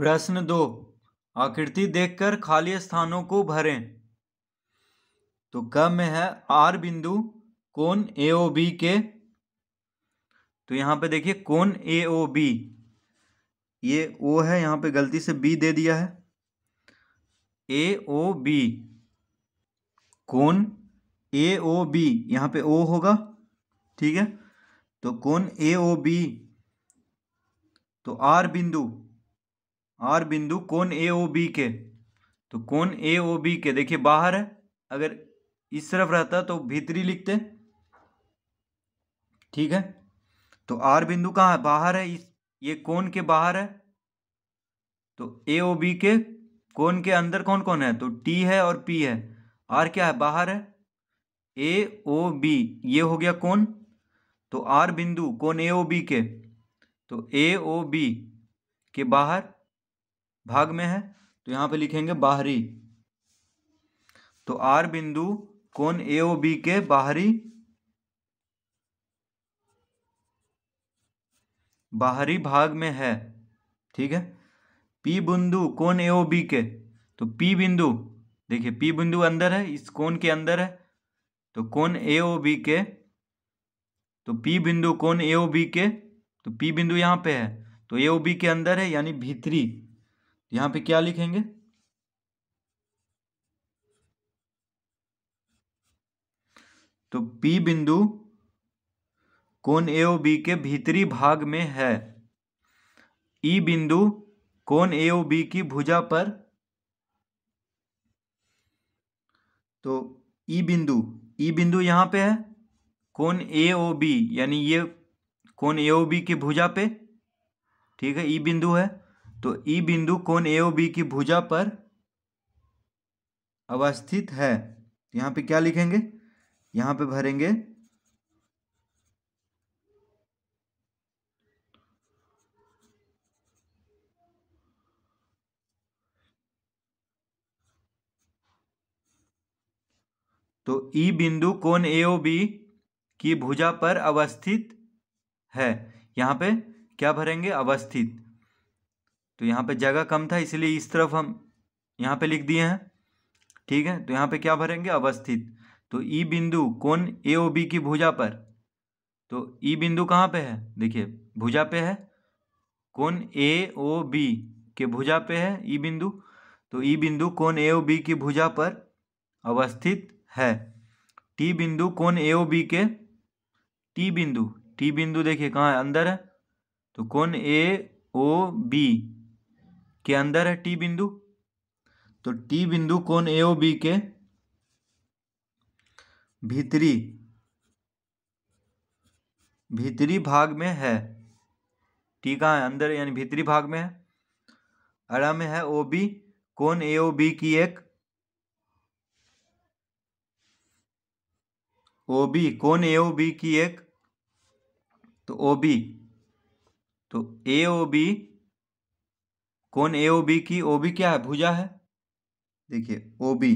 प्रश्न दो आकृति देखकर खाली स्थानों को भरें तो कब में है आर बिंदु कोण ए ओ बी के तो यहां पे देखिए कोण ए ओ बी ये ओ है यहां पे गलती से बी दे दिया है ए ओ बी कोण ए ओ बी यहां पे ओ होगा ठीक है तो कोण ए ओ बी तो आर बिंदु आर बिंदु कौन ए ओ बी के तो कौन ए ओ बी के देखिए बाहर है अगर इस तरफ रहता तो भीतरी लिखते ठीक है तो आर बिंदु कहाँ है बाहर है इस ये कौन के बाहर है तो ए ओ बी के कौन के अंदर कौन कौन है तो टी है और पी है आर क्या है बाहर है ए ओ बी ये हो गया कौन तो आर बिंदु कौन ए ओ बी के तो ए ओ बी के बाहर भाग में है तो यहाँ पे लिखेंगे बाहरी तो आर बिंदु कोण ए ओ बी के बाहरी बाहरी भाग में है ठीक है पी बिंदु कोण ए ओ बी के तो पी बिंदु देखिए पी बिंदु अंदर है इस कोण के अंदर है तो कोण ए ओ बी के तो पी बिंदु कोण ए ओ बी के तो पी बिंदु यहाँ पे है तो ए ओ बी के अंदर है यानी भीतरी यहां पे क्या लिखेंगे तो पी बिंदु कोण ए बी के भीतरी भाग में है ई e बिंदु कोण ए बी की भुजा पर तो ई e बिंदु ई e बिंदु यहां पे है कोण ए बी यानी ये कोण ए बी की भुजा पे ठीक है ई बिंदु है तो ई बिंदु कौन ए बी की भुजा पर अवस्थित है यहां पे क्या लिखेंगे यहां पे भरेंगे तो ई बिंदु कौन ए बी की भुजा पर अवस्थित है यहां पे क्या भरेंगे अवस्थित तो यहाँ पे जगह कम था इसलिए इस तरफ हम यहाँ पे लिख दिए हैं ठीक है तो यहाँ पे क्या भरेंगे अवस्थित तो ई बिंदु कौन ए ओ बी की भुजा पर तो ई बिंदु कहाँ पे है देखिए भुजा पे है कौन ए ओ बी के भुजा पे है ई बिंदु तो ई बिंदु कौन ए ओ बी की भुजा पर अवस्थित है टी बिंदु कौन ए ओ बी के टी बिंदु टी बिंदु देखिए कहाँ है अंदर है तो कौन ए ओ बी के अंदर है टी बिंदु तो टी बिंदु कौन ए बी के भीतरी भीतरी भाग में है टी कहाँ है अंदर यानी भीतरी भाग में है अड़ा में है ओ बी कौन ए बी की एक ओ बी कौन ए बी की एक तो ओ बी तो ए बी कौन ए ओ बी की ओ बी क्या है भुजा है देखिए ओ बी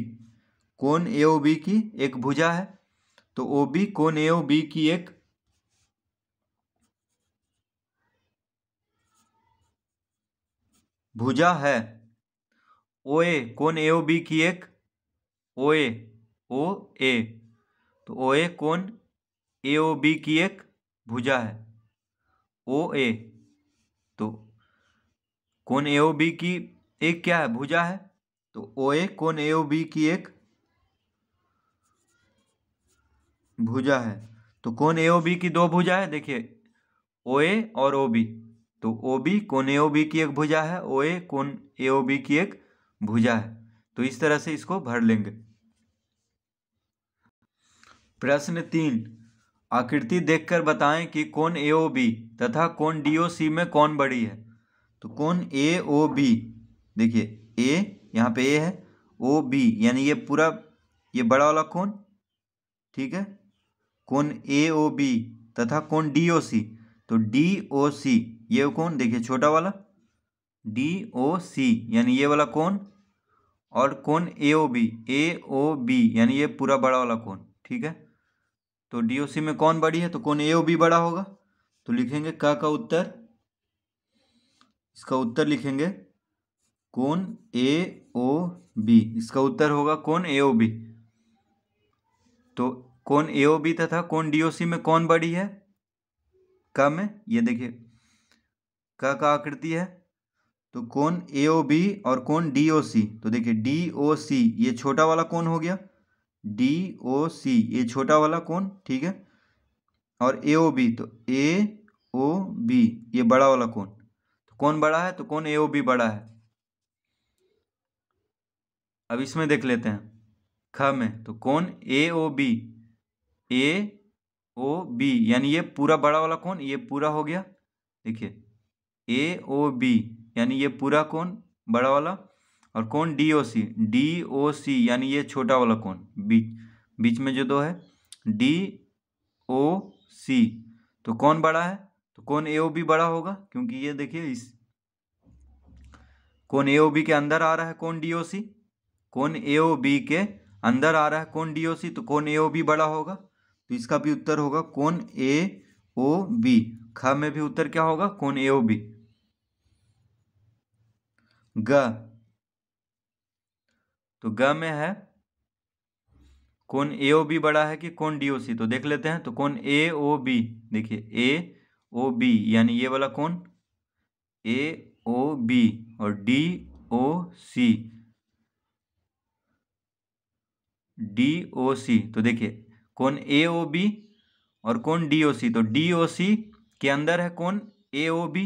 कौन ए ओ बी की एक भुजा है तो ओ बी कौन ए ओ बी की एक भुजा है ओ ए कौन ए ओ बी की एक ओ ए ओ ए तो ओ ए कौन ए ओ बी की एक भुजा है ओ ए तो कौन ए ओ बी की एक क्या है भुजा है तो ओ ए कौन ए ओ बी की एक भुजा है तो कौन ए ओ बी की दो भुजा है देखिए ओ ए और ओ बी तो ओ बी कौन ए ओ बी की एक भुजा है ओ ए कौन ए ओ बी की एक भुजा है तो इस तरह से इसको भर लेंगे प्रश्न तीन आकृति देखकर बताएं कि कौन ए ओ बी तथा कौन डी ओ सी में कौन बड़ी है तो कौन ए ओ बी देखिए ए यहाँ पे ए है ओ बी यानी ये पूरा ये बड़ा वाला कौन ठीक है कौन ए ओ बी तथा कौन डी ओ सी तो डी ओ सी ये कौन देखिए छोटा वाला डी ओ सी यानी ये वाला कौन और कौन A O B A O B यानी ये पूरा बड़ा वाला कौन ठीक है तो डी ओ सी में कौन बड़ी है तो कौन ए ओ बी बड़ा होगा तो लिखेंगे क का उत्तर इसका उत्तर लिखेंगे कौन ए ओ बी इसका उत्तर होगा कौन ए ओ बी तो कौन ए ओ बी तथा कौन डी ओ सी में कौन बड़ी है क में ये देखिए क का आकृति है तो कौन ए ओ बी और कौन डी ओ सी तो देखिए डी ओ सी ये छोटा वाला कौन हो गया डी ओ सी ये छोटा वाला कौन ठीक है और ए ओ बी तो ए ओ बी ये बड़ा वाला कौन कौन बड़ा है तो कौन ए बी बड़ा है अब इसमें देख लेते हैं ख में तो कौन A O B A O B यानी ये पूरा बड़ा वाला कौन ये पूरा हो गया देखिए ए ओ बी यानी ये पूरा कौन बड़ा वाला और कौन D O C D O सी यानी ये छोटा वाला कौन बीच बीच में जो दो है डी ओ सी तो कौन बड़ा है तो कौन ए ओ बी बड़ा होगा क्योंकि ये देखिए इस कौन ए ओ बी के अंदर आ रहा है कौन डी ओ सी कौन ए ओ बी के अंदर आ रहा है कौन डी ओ सी तो कौन ए ओ बी बड़ा होगा तो इसका भी उत्तर होगा कौन ए ओ बी ख में भी उत्तर क्या होगा कौन ए ओ बी ग तो ग में है कौन ए ओ बी बड़ा है कि कौन डी ओ सी तो देख लेते हैं तो कौन ए ओ बी देखिए ए ओ बी यानी ये वाला कौन ए ओ बी और D O C D O C तो देखिए कौन ए ओ बी और कौन डी ओ सी तो डी ओ सी के अंदर है कौन ए ओ बी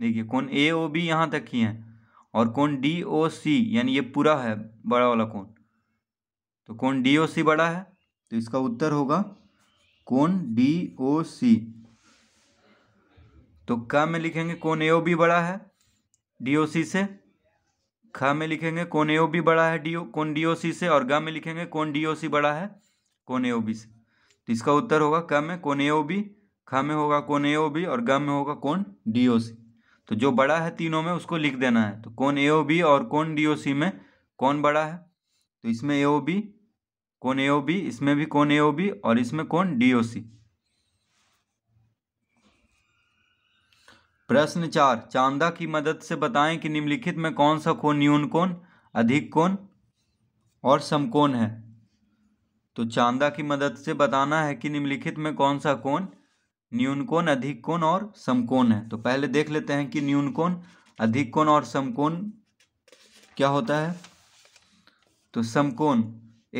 देखिए कौन ए ओ बी यहाँ तक ही है और कौन डी ओ सी यानी ये पूरा है बड़ा वाला कौन तो कौन डी ओ सी बड़ा है तो इसका उत्तर होगा कौन डी ओ सी तो क में लिखेंगे कौन ए बी बड़ा है डी ओ सी से ख में लिखेंगे कौन ए बी बड़ा है डी कौन डी ओ सी से और ग में लिखेंगे कौन डी ओ सी बड़ा है कौन ए बी से तो इसका उत्तर होगा क में कौन ए बी ख में होगा कौन ए बी और गा में होगा कौन डी ओ सी तो जो बड़ा है तीनों में उसको लिख देना है तो कौन ए बी और कौन डी ओ सी में कौन बड़ा है तो इसमें ए बी कौन ए बी इसमें भी कौन ए बी और इसमें कौन डी ओ सी प्रश्न चार चांदा की मदद से बताएं कि निम्नलिखित में कौन सा कोण न्यून कोण अधिक कोण और समकोण है तो चांदा की मदद से बताना है कि निम्नलिखित में कौन सा कोण न्यून कोण अधिक कोण और समकोण है तो पहले देख लेते हैं कि न्यून कोण अधिक कोण और समकोण क्या होता है तो समकोण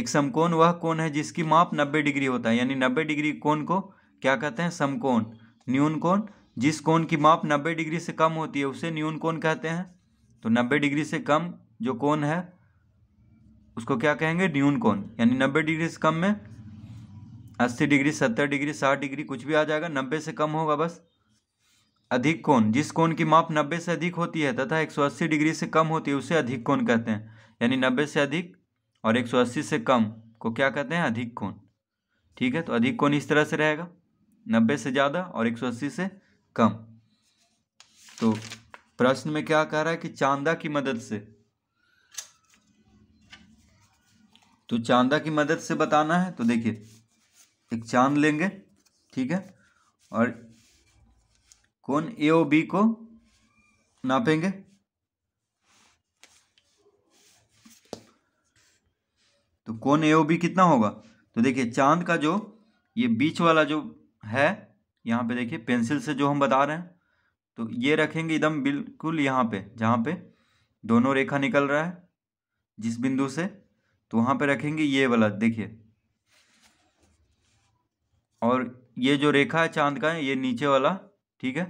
एक समकोण वह कोण है जिसकी माप नब्बे डिग्री होता है यानी नब्बे डिग्री कोण को क्या कहते हैं समकोण न्यून कोण जिस कोण की माप 90 डिग्री से कम होती है उसे न्यून कोण कहते हैं तो 90 डिग्री से कम जो कोण है उसको क्या कहेंगे न्यून कोण यानी 90 डिग्री से कम में 80 डिग्री 70 डिग्री 60 डिग्री कुछ भी आ जाएगा 90 से कम होगा बस अधिक कोण जिस कोण की माप 90 से अधिक होती है तथा 180 डिग्री से कम होती है उसे अधिक कोण कहते हैं यानी 90 से अधिक और 180 से कम को क्या कहते हैं अधिक कोण ठीक है तो अधिक कोण इस तरह से रहेगा 90 से ज़्यादा और 180 से कम तो प्रश्न में क्या कह रहा है कि चांदा की मदद से तो चांदा की मदद से बताना है तो देखिए एक चांद लेंगे ठीक है और कौन ए ओ बी को नापेंगे तो कौन ए ओ बी कितना होगा तो देखिए चांद का जो ये बीच वाला जो है यहाँ पे देखिए पेंसिल से जो हम बता रहे हैं तो ये रखेंगे एकदम बिल्कुल यहाँ पे जहाँ पे दोनों रेखा निकल रहा है जिस बिंदु से तो वहाँ पे रखेंगे ये वाला देखिए और ये जो रेखा है चांद का है ये नीचे वाला ठीक है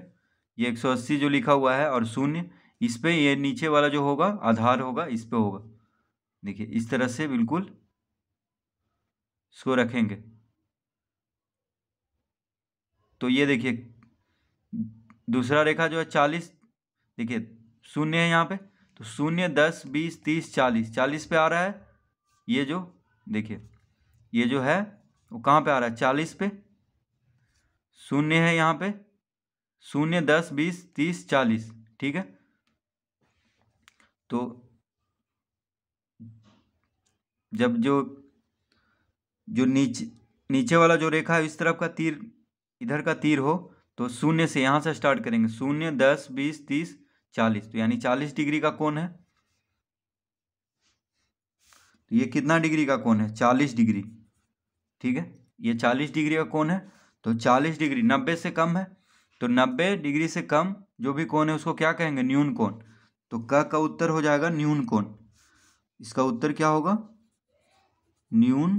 ये एक सौ अस्सी जो लिखा हुआ है और शून्य इस पर ये नीचे वाला जो होगा आधार होगा इस पर होगा देखिए इस तरह से बिल्कुल इसको रखेंगे तो ये देखिए दूसरा रेखा जो है चालीस देखिए शून्य है यहाँ पे तो शून्य दस बीस तीस चालीस चालीस पे आ रहा है ये जो देखिए ये जो है वो कहाँ पे आ रहा है चालीस पे शून्य है यहाँ पे शून्य दस बीस तीस चालीस ठीक है तो जब जो जो नीचे नीचे वाला जो रेखा है इस तरफ का तीर इधर का तीर हो तो शून्य से यहाँ से स्टार्ट करेंगे शून्य दस बीस तीस चालीस तो यानी चालीस डिग्री का कौन है तो ये कितना डिग्री का कौन है चालीस डिग्री ठीक है ये चालीस डिग्री का कौन है तो चालीस डिग्री नब्बे से कम है तो नब्बे डिग्री से कम जो भी कौन है उसको क्या कहेंगे न्यून कौन तो क का उत्तर हो जाएगा न्यून कौन इसका उत्तर क्या होगा न्यून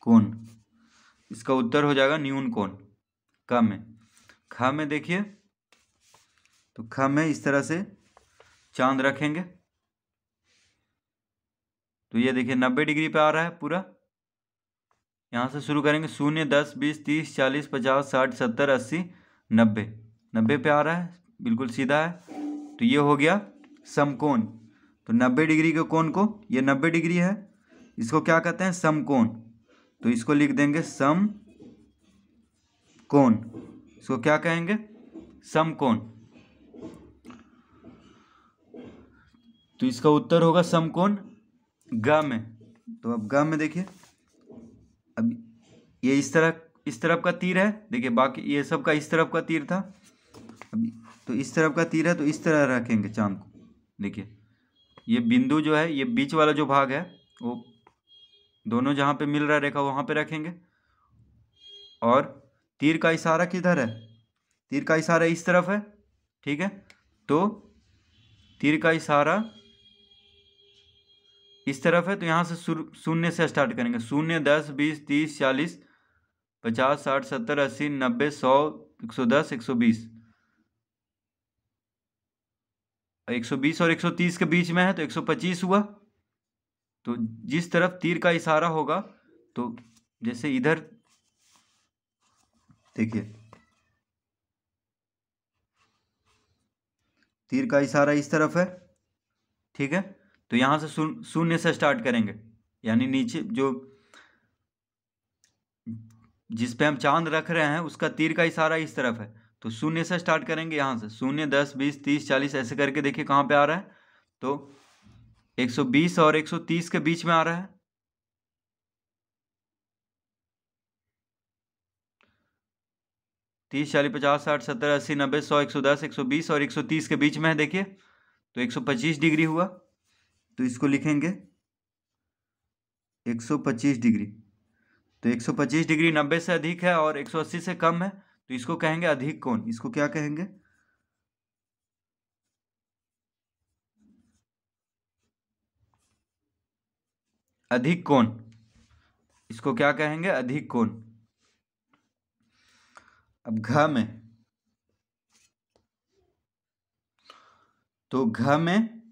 कौन इसका उत्तर हो जाएगा न्यून कोण ख में ख में देखिए तो ख में इस तरह से चांद रखेंगे तो ये देखिए नब्बे डिग्री पे आ रहा है पूरा यहाँ से शुरू करेंगे शून्य दस बीस तीस चालीस पचास साठ सत्तर अस्सी नब्बे नब्बे पे आ रहा है बिल्कुल सीधा है तो ये हो गया समकोण तो नब्बे डिग्री के कोण को ये नब्बे डिग्री है इसको क्या कहते हैं समकोण तो इसको लिख देंगे सम कोण इसको क्या कहेंगे सम कोण तो इसका उत्तर होगा समकोण ग में तो अब ग में देखिए अब ये इस तरह इस तरफ का तीर है देखिए बाकी ये सब का इस तरफ का तीर था अब तो इस तरफ का तीर है तो इस तरह रखेंगे चांद को देखिए ये बिंदु जो है ये बीच वाला जो भाग है वो दोनों जहाँ पे मिल रहा है रेखा वहाँ पे रखेंगे और तीर का इशारा किधर है तीर का इशारा इस तरफ है ठीक है तो तीर का इशारा इस तरफ है तो यहाँ से शून्य से स्टार्ट करेंगे शून्य दस बीस तीस चालीस पचास साठ सत्तर अस्सी नब्बे सौ एक सौ दस एक सौ बीस एक सौ बीस और एक सौ तीस के बीच में है तो एक सौ पच्चीस हुआ तो हम्म। जिस तरफ तीर का इशारा होगा तो जैसे इधर देखिए तीर का इशारा इस तरफ है ठीक है तो यहां से शून्य से स्टार्ट करेंगे यानी नीचे जो जिस पे हम चांद रख रहे हैं उसका तीर का इशारा इस तरफ है तो शून्य से स्टार्ट करेंगे यहां से शून्य दस बीस तीस चालीस ऐसे करके देखिए कहां पे आ रहा है तो 120 और 130 के बीच में आ रहा है तीस चालीस पचास साठ सत्तर अस्सी नब्बे सौ एक सौ दस एक सौ बीस और एक सौ तीस के बीच में है देखिए तो एक सौ पच्चीस डिग्री हुआ तो इसको लिखेंगे एक सौ पच्चीस डिग्री तो एक सौ पच्चीस डिग्री नब्बे से अधिक है और एक सौ अस्सी से कम है तो इसको कहेंगे अधिक कौन इसको क्या कहेंगे अधिक कोण इसको क्या कहेंगे अधिक कोण अब घ में तो घ में